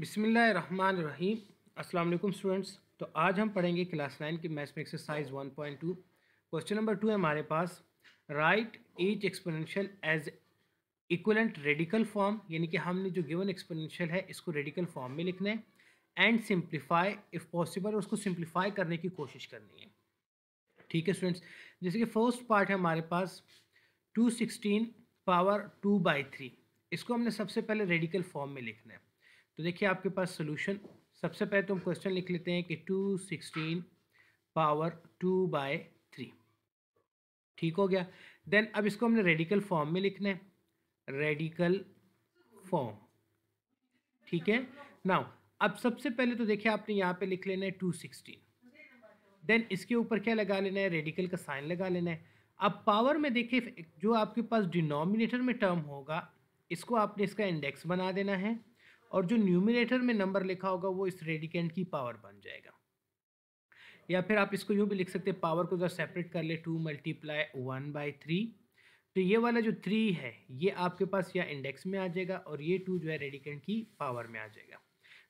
बिसमीम अल्लाम स्टूडेंट्स तो आज हम पढ़ेंगे क्लास नाइन की मैथ्स में एक्सरसाइज 1.2 क्वेश्चन नंबर टू है हमारे पास write each exponential as equivalent radical form यानी कि हमने जो गिवन एक्सपोनेंशियल है इसको रेडिकल फॉर्म में लिखना है एंड सिंप्लीफाई इफ़ पॉसिबल उसको सिंप्लीफाई करने की कोशिश करनी है ठीक है स्टूडेंट्स जैसे कि फर्स्ट पार्ट है हमारे पास two sixteen power two by three इसको हमने सबसे पहले रेडिकल फॉर्म में लिखना है तो देखिए आपके पास सोल्यूशन सबसे पहले तो हम क्वेश्चन लिख लेते हैं कि two sixteen power two by three ठीक हो गया देन अब इसको हमने रेडिकल फॉर्म में लिखना है रेडिकल फॉर्म ठीक है नाउ अब सबसे पहले तो देखिए आपने यहाँ पे लिख लेना है टू सिक्सटीन देन इसके ऊपर क्या लगा लेना है रेडिकल का साइन लगा लेना है अब पावर में देखिए जो आपके पास डिनोमिनेटर में टर्म होगा इसको आपने इसका इंडेक्स बना देना है और जो न्यूमिनेटर में नंबर लिखा होगा वो इस रेडिकेंट की पावर बन जाएगा या फिर आप इसको यूँ भी लिख सकते हैं पावर को जरा सेपरेट कर ले two multiply one by three तो ये वाला जो थ्री है ये आपके पास या इंडेक्स में आ जाएगा और ये टू जो है रेडिकेंट की पावर में आ जाएगा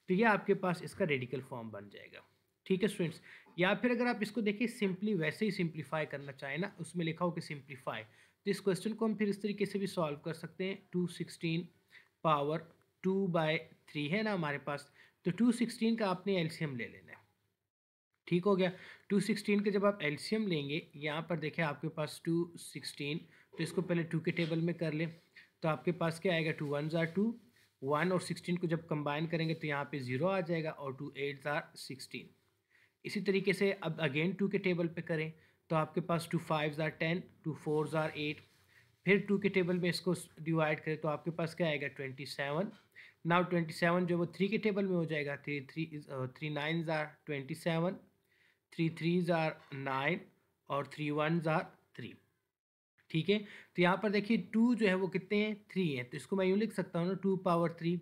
तो ये आपके पास इसका रेडिकल फॉर्म बन जाएगा ठीक है स्टूडेंट्स या फिर अगर आप इसको देखिए सिंपली वैसे ही सिंप्लीफाई करना चाहें ना उसमें लिखा हो कि सिंप्लीफाई तो इस क्वेश्चन को हम फिर इस तरीके से भी सॉल्व कर सकते हैं two sixteen power two by three है ना हमारे पास तो टू सिक्सटीन का आपने एल्शियम ले लेना है ठीक हो गया टू सिक्सटीन का जब आप एल्शियम लेंगे यहाँ पर देखें आपके पास टू सिक्सटीन तो इसको पहले टू के टेबल में कर लें तो आपके पास क्या आएगा टू वन ज़ार टू वन और सिक्सटीन को जब कंबाइन करेंगे तो यहाँ पे ज़ीरो आ जाएगा और टू एट ज़ार सिक्सटीन इसी तरीके से अब अगेन टू के टेबल पे करें तो आपके पास टू फाइव ज़ार टेन टू फोर ज़ार एट फिर टू के टेबल में इसको डिवाइड करें तो आपके पास क्या आएगा twenty seven now twenty seven जो वो थ्री के टेबल में हो जाएगा थ्री थ्री थ्री नाइन ज़ार ट्वेंटी सेवन थ्री थ्री ज़ार नाइन और थ्री वन ज़ार थ्री ठीक है तो यहाँ पर देखिए टू जो है वो कितने हैं थ्री हैं तो इसको मैं यूँ लिख सकता हूँ ना टू पावर थ्री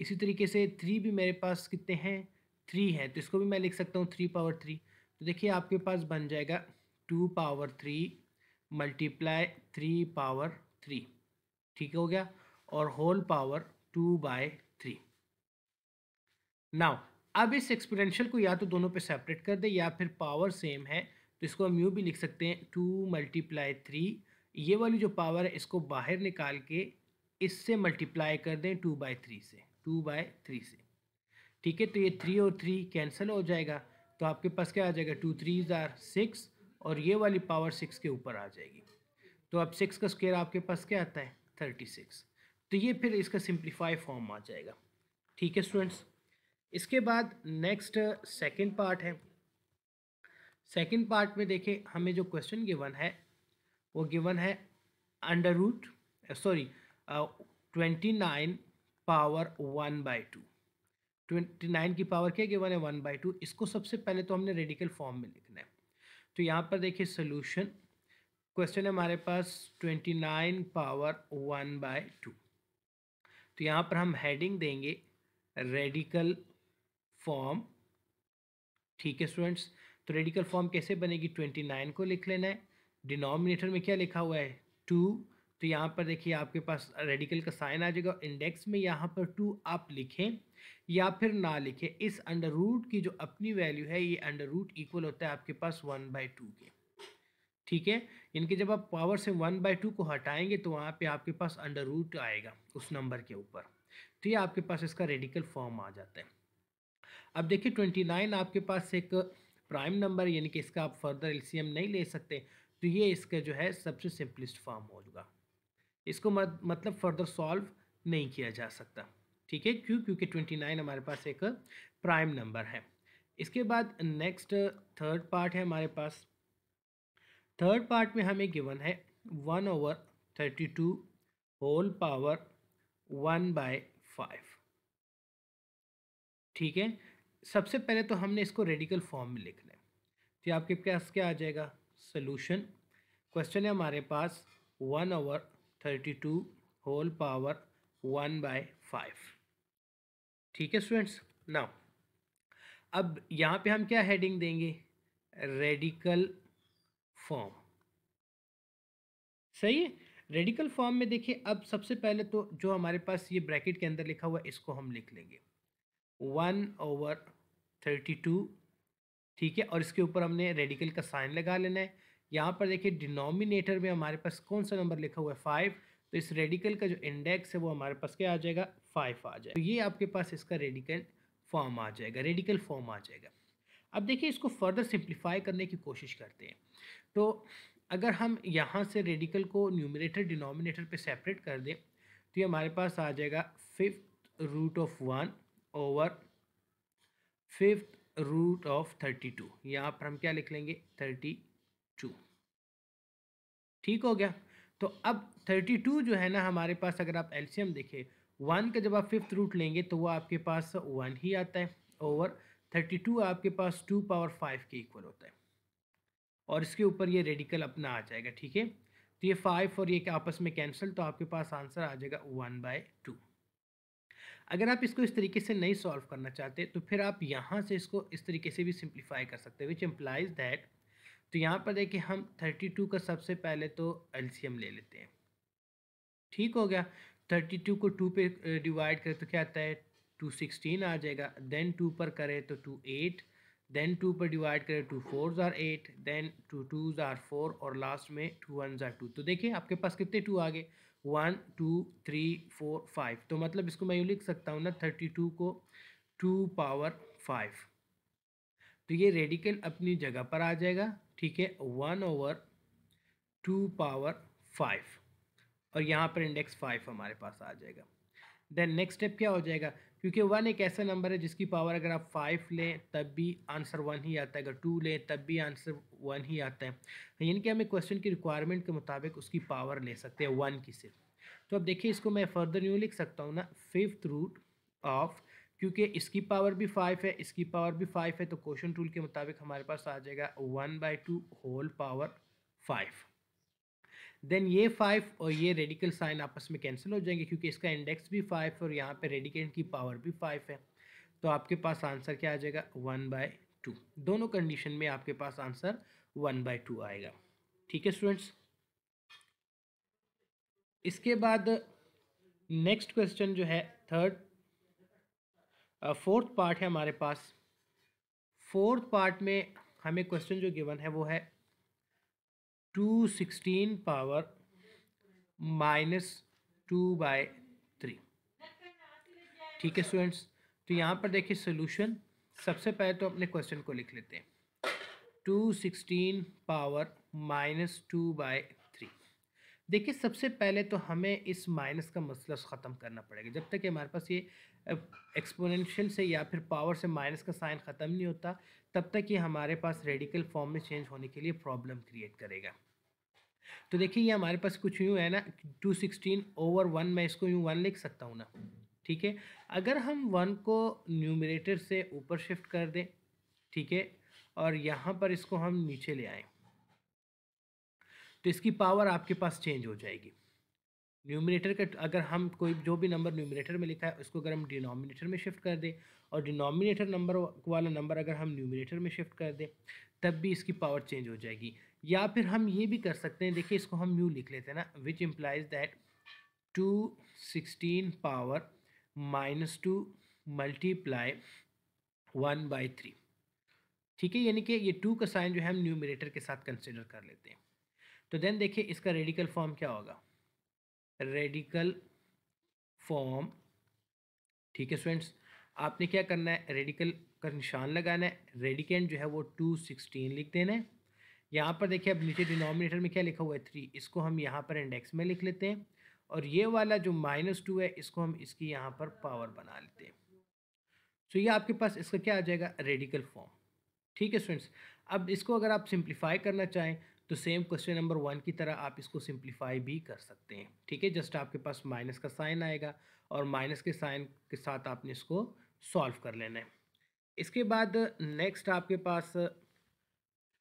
इसी तरीके से थ्री भी मेरे पास कितने हैं थ्री हैं तो इसको भी मैं लिख सकता हूँ थ्री पावर थ्री तो देखिए आपके पास बन जाएगा two power three multiply three power three ठीक हो गया और whole power two by three now अब इस एक्सपोनेंशियल को या तो दोनों पे सेपरेट कर दे या फिर पावर सेम है तो इसको हम यू भी लिख सकते हैं टू मल्टीप्लाई थ्री ये वाली जो पावर है इसको बाहर निकाल के इससे मल्टीप्लाई कर दें टू बाय थ्री से टू बाय थ्री से ठीक है तो ये थ्री और थ्री कैंसिल हो जाएगा तो आपके पास क्या आ जाएगा टू थ्री ज़ार सिक्स और ये वाली पावर सिक्स के ऊपर आ जाएगी तो अब सिक्स का स्क्वेयर आपके पास क्या आता है थर्टी सिक्स तो ये फिर इसका सिंप्लीफाई फॉर्म आ जाएगा ठीक है स्टूडेंट्स इसके बाद नेक्स्ट सेकेंड पार्ट है सेकेंड पार्ट में देखे हमें जो क्वेश्चन गिवन है वो गिवन है under root sorry twenty nine power one by two twenty nine की पावर क्या गिवन है वन बाई टू इसको सबसे पहले तो हमने रेडिकल फॉर्म में लिखना है तो यहाँ पर देखिए सोल्यूशन क्वेश्चन है हमारे पास twenty nine power one by two तो यहाँ पर हम हेडिंग देंगे रेडिकल फॉर्म ठीक है स्टूडेंट्स तो रेडिकल फॉर्म कैसे बनेगी ट्वेंटी नाइन को लिख लेना है डिनोमिनेटर में क्या लिखा हुआ है टू तो यहाँ पर देखिए आपके पास रेडिकल का साइन आ जाएगा इंडेक्स में यहाँ पर टू आप लिखें या फिर ना लिखें इस अंडर रूट की जो अपनी वैल्यू है ये अंडर रूट इक्वल होता है आपके पास वन बाई टू के ठीक है इनके जब आप पावर से वन बाई टू को हटाएंगे तो वहाँ पे आपके पास अंडर रूट आएगा उस नंबर के ऊपर तो ये आपके पास इसका रेडिकल फॉर्म आ जाता है अब देखिए ट्वेंटी नाइन आपके पास एक प्राइम नंबर यानी कि इसका आप फर्दर एलसीएम नहीं ले सकते तो ये इसका जो है सबसे सिंपलिस्ट फॉर्म होगा इसको मतलब फर्दर सॉल्व नहीं किया जा सकता ठीक है क्यों क्योंकि ट्वेंटी नाइन हमारे पास एक प्राइम नंबर है इसके बाद नेक्स्ट थर्ड पार्ट है हमारे पास थर्ड पार्ट में हमें गिवन है one over thirty two whole power one by five ठीक है सबसे पहले तो हमने इसको रेडिकल फॉर्म में लिखना है तो आपके पास क्या आ जाएगा सोल्यूशन क्वेश्चन है हमारे पास one over thirty two whole power one by five ठीक है स्टूडेंट्स नाउ अब यहाँ पे हम क्या हेडिंग देंगे रेडिकल फॉर्म सही है रेडिकल फॉर्म में देखिए अब सबसे पहले तो जो हमारे पास ये ब्रैकेट के अंदर लिखा हुआ है इसको हम लिख लेंगे वन ओवर थर्टी टू ठीक है और इसके ऊपर हमने रेडिकल का साइन लगा लेना है यहाँ पर देखिए डिनोमिनेटर में हमारे पास कौन सा नंबर लिखा हुआ है फाइव तो इस रेडिकल का जो इंडेक्स है वो हमारे पास क्या आ जाएगा फाइव आ जाएगा तो ये आपके पास इसका रेडिकल फॉर्म आ जाएगा रेडिकल फॉर्म आ जाएगा अब देखिए इसको फर्दर सिंप्लीफाई करने की कोशिश करते हैं तो अगर हम यहाँ से रेडिकल को न्यूमिनेटर डिनोमिनेटर पे सेपरेट कर दें तो ये हमारे पास आ जाएगा fifth root of one over fifth root of thirty two यहाँ पर हम क्या लिख लेंगे थर्टी टू ठीक हो गया तो अब थर्टी टू जो है ना हमारे पास अगर आप एल्शियम देखें वन का जब आप फिफ्थ रूट लेंगे तो वो आपके पास वन ही आता है ओवर थर्टी टू आपके पास टू पावर फाइव के इक्वल होता है और इसके ऊपर ये रेडिकल अपना आ जाएगा ठीक है तो ये फाइव और ये आपस में कैंसिल तो आपके पास आंसर आ जाएगा वन बाय टू अगर आप इसको इस तरीके से नहीं सॉल्व करना चाहते तो फिर आप यहाँ से इसको इस तरीके से भी सिंप्लीफाई कर सकते हैं विच एम्प्लाइज दैट तो यहाँ पर देखिए हम थर्टी टू का सबसे पहले तो एल्सीयम ले लेते हैं ठीक हो गया थर्टी टू को टू पे डिवाइड करें तो क्या आता है टू सिक्सटीन आ जाएगा देन टू पर करें तो टू एट देन टू पर डिवाइड करें टू फोर जार एट देन टू टू जार फोर और लास्ट में टू वन ज़ार टू तो देखिए आपके पास कितने टू आ गए one two three four five तो मतलब इसको मैं यूँ लिख सकता हूँ ना थर्टी टू को टू पावर फाइव तो ये रेडिकल अपनी जगह पर आ जाएगा ठीक है one over two power five और यहाँ पर इंडेक्स फाइव हमारे पास आ जाएगा देन नेक्स्ट स्टेप क्या हो जाएगा क्योंकि वन एक ऐसा नंबर है जिसकी पावर अगर आप फाइव लें तब भी आंसर वन ही आता है अगर टू लें तब भी आंसर वन ही आता है यानी कि हमें क्वेश्चन की रिक्वायरमेंट के मुताबिक उसकी पावर ले सकते हैं वन की सिर्फ तो अब देखिए इसको मैं फर्दर न्यू लिख सकता हूँ ना फिफ्थ रूट ऑफ क्योंकि इसकी पावर भी फाइव है इसकी पावर भी फाइव है तो क्वेश्चन रूल के मुताबिक हमारे पास आ जाएगा one by two whole power five then ये फाइव और ये रेडिकल साइन आपस में कैंसिल हो जाएंगे क्योंकि इसका इंडेक्स भी फाइव और यहाँ पे रेडिकेंट की पावर भी फाइव है तो आपके पास आंसर क्या आ जाएगा वन बाय टू दोनों कंडीशन में आपके पास आंसर वन बाय टू आएगा ठीक है स्टूडेंट्स इसके बाद नेक्स्ट क्वेश्चन जो है थर्ड फोर्थ पार्ट है हमारे पास फोर्थ पार्ट में हमें क्वेश्चन जो गिवन है वो है two sixteen power minus two by three ठीक है स्टूडेंट्स तो यहाँ पर देखिए सोल्यूशन सबसे पहले तो अपने क्वेश्चन को लिख लेते हैं two sixteen power minus two by देखिए सबसे पहले तो हमें इस माइनस का मसला ख़त्म करना पड़ेगा जब तक हमारे पास ये एक्सपोनेंशियल से या फिर पावर से माइनस का साइन ख़त्म नहीं होता तब तक ये हमारे पास रेडिकल फॉर्म में चेंज होने के लिए प्रॉब्लम क्रिएट करेगा तो देखिए ये हमारे पास कुछ यूँ है ना टू सिक्सटीन ओवर वन मैं इसको यूँ वन लिख सकता हूँ ना ठीक है अगर हम वन को न्यूमरेटर से ऊपर शिफ्ट कर दें ठीक है और यहाँ पर इसको हम नीचे ले आएँ तो इसकी पावर आपके पास चेंज हो जाएगी न्यूमिनेटर का अगर हम कोई जो भी नंबर न्यूमिनेटर में लिखा है उसको अगर हम डिनोमिनेटर में शिफ्ट कर दें और डिनोमिनेटर नंबर वाला नंबर अगर हम न्यूमिनेटर में शिफ्ट कर दें तब भी इसकी पावर चेंज हो जाएगी या फिर हम ये भी कर सकते हैं देखिए इसको हम न्यू लिख लेते हैं ना which implies that two sixteen power minus two multiply one by three ठीक है यानी कि ये टू का साइन जो है हम न्यूमिनेटर के साथ कंसिडर कर लेते हैं तो देन देखिए इसका रेडिकल फॉर्म क्या होगा रेडिकल फॉर्म ठीक है स्टूडेंट्स आपने क्या करना है रेडिकल का निशान लगाना है रेडिकेंट जो है वो टू सिक्सटीन लिख देना है यहाँ पर देखिए अब नीचे डिनोमिनेटर में क्या लिखा हुआ है थ्री इसको हम यहाँ पर इंडेक्स में लिख लेते हैं और ये वाला जो माइनस टू है इसको हम इसकी यहाँ पर पावर बना लेते हैं तो ये आपके पास इसका क्या आ जाएगा रेडिकल फॉर्म ठीक है स्टूडेंट्स अब इसको अगर आप सिंप्लीफाई करना चाहें तो सेम क्वेश्चन नंबर वन की तरह आप इसको सिंप्लीफाई भी कर सकते हैं ठीक है जस्ट आपके पास माइनस का साइन आएगा और माइनस के साइन के साथ आपने इसको सॉल्व कर लेना है इसके बाद नेक्स्ट आपके पास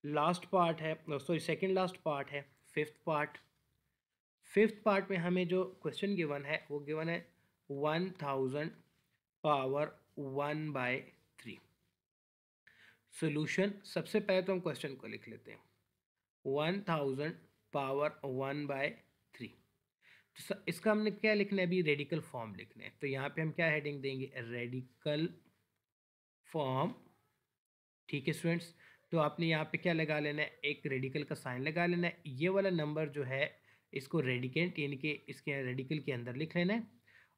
लास्ट पार्ट है सॉरी सेकेंड लास्ट पार्ट है फिफ्थ पार्ट फिफ्थ पार्ट में हमें जो क्वेश्चन गिवन है वो गिवन है one thousand power one by three solution सबसे पहले तो हम क्वेश्चन को लिख लेते हैं one thousand power one by three तो इसका हमने क्या लिखना है अभी रेडिकल फॉर्म लिखना है तो यहाँ पे हम क्या हेडिंग देंगे रेडिकल फॉर्म ठीक है स्टूडेंट्स तो आपने यहाँ पे क्या लगा लेना है एक रेडिकल का साइन लगा लेना है ये वाला नंबर जो है इसको रेडिकेंट यानी कि इसके रेडिकल के अंदर लिख लेना है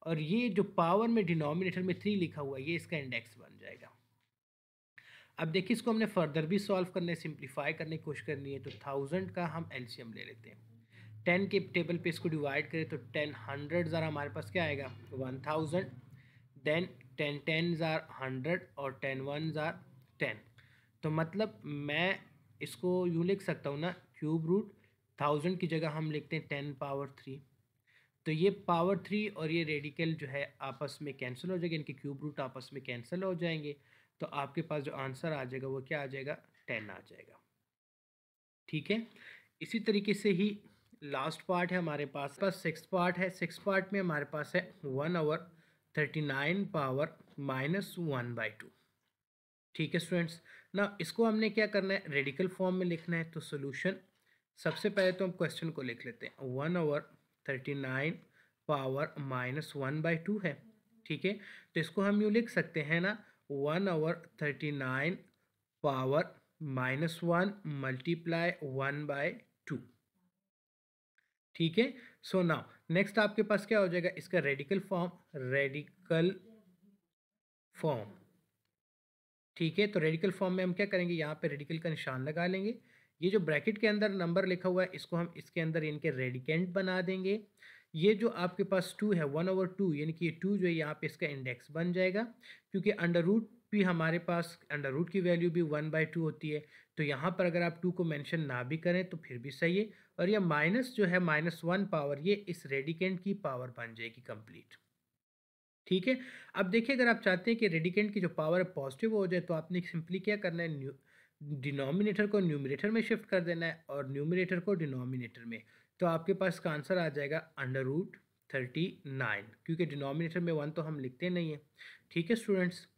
और ये जो पावर में डिनोमिनेटर में थ्री लिखा हुआ है ये इसका इंडेक्स बन जाएगा अब देखिए इसको हमने फर्दर भी सॉल्व करने सिंप्लीफाई करने की कोशिश करनी है तो थाउजेंड का हम एल्शियम ले लेते हैं टेन के टेबल पे इसको डिवाइड करें तो टेन हंड्रेड ज़रा हमारे पास क्या आएगा one thousand then ten ten ज़ार हंड्रेड और टेन वन ज़ार टेन तो मतलब मैं इसको यूँ लिख सकता हूँ ना क्यूब रूट थाउजेंड की जगह हम लिखते हैं टेन पावर थ्री तो ये पावर थ्री और ये रेडिकल जो है आपस में कैंसिल हो जाएगा इनके क्यूब रूट आपस में कैंसिल हो जाएंगे तो आपके पास जो आंसर आ जाएगा वो क्या आ जाएगा टेन आ जाएगा ठीक है इसी तरीके से ही लास्ट पार्ट है हमारे पास पास सिक्स पार्ट है सिक्स पार्ट में हमारे पास है one over thirty nine power minus one by two ठीक है स्टूडेंट्स ना इसको हमने क्या करना है रेडिकल फॉर्म में लिखना है तो सोल्यूशन सबसे पहले तो हम क्वेश्चन को लिख लेते हैं one over thirty nine power minus one by two है ठीक है तो इसको हम यूँ लिख सकते हैं ना one over thirty nine power minus one multiply one by two ठीक है सो नाउ नेक्स्ट आपके पास क्या हो जाएगा इसका रेडिकल फॉर्म रेडिकल फॉर्म ठीक है तो रेडिकल फॉर्म में हम क्या करेंगे यहाँ पे रेडिकल का निशान लगा लेंगे ये जो ब्रैकेट के अंदर नंबर लिखा हुआ है इसको हम इसके अंदर इनके रेडिकेंट बना देंगे ये जो आपके पास टू है वन ओवर टू यानी कि ये टू जो है यहाँ पे इसका इंडेक्स बन जाएगा क्योंकि अंडर रूट भी हमारे पास अंडर रूट की वैल्यू भी वन बाई टू होती है तो यहाँ पर अगर आप टू को मेंशन ना भी करें तो फिर भी सही है और यह माइनस जो है माइनस वन पावर ये इस रेडिकेंट की पावर बन जाएगी कंप्लीट ठीक है अब देखिए अगर आप चाहते हैं कि रेडिकेंट की जो पावर है पॉजिटिव हो जाए तो आपने सिंपली क्या करना है न्यू डिनोमिनेटर को न्यूमिनेटर में शिफ्ट कर देना है और न्यूमिनेटर को डिनोमिनेटर में तो आपके पास इसका आंसर आ जाएगा अंडर रूट थर्टी नाइन क्योंकि डिनोमिनेटर में वन तो हम लिखते नहीं हैं ठीक है स्टूडेंट्स